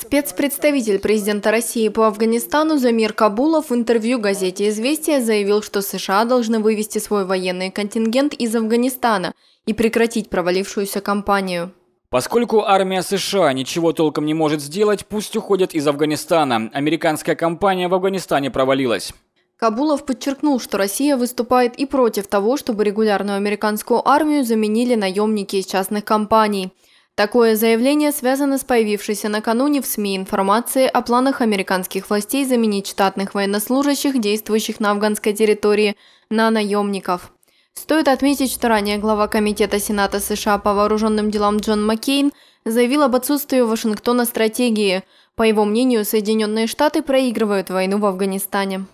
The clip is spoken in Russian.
Спецпредставитель президента России по Афганистану Замир Кабулов в интервью газете «Известия» заявил, что США должны вывести свой военный контингент из Афганистана и прекратить провалившуюся кампанию. Поскольку армия США ничего толком не может сделать, пусть уходят из Афганистана. Американская кампания в Афганистане провалилась. Кабулов подчеркнул, что Россия выступает и против того, чтобы регулярную американскую армию заменили наемники из частных компаний – Такое заявление связано с появившейся накануне в СМИ информации о планах американских властей заменить штатных военнослужащих, действующих на афганской территории, на наемников. Стоит отметить, что ранее глава Комитета Сената США по вооруженным делам Джон Маккейн заявил об отсутствии у Вашингтона стратегии. По его мнению, Соединенные Штаты проигрывают войну в Афганистане.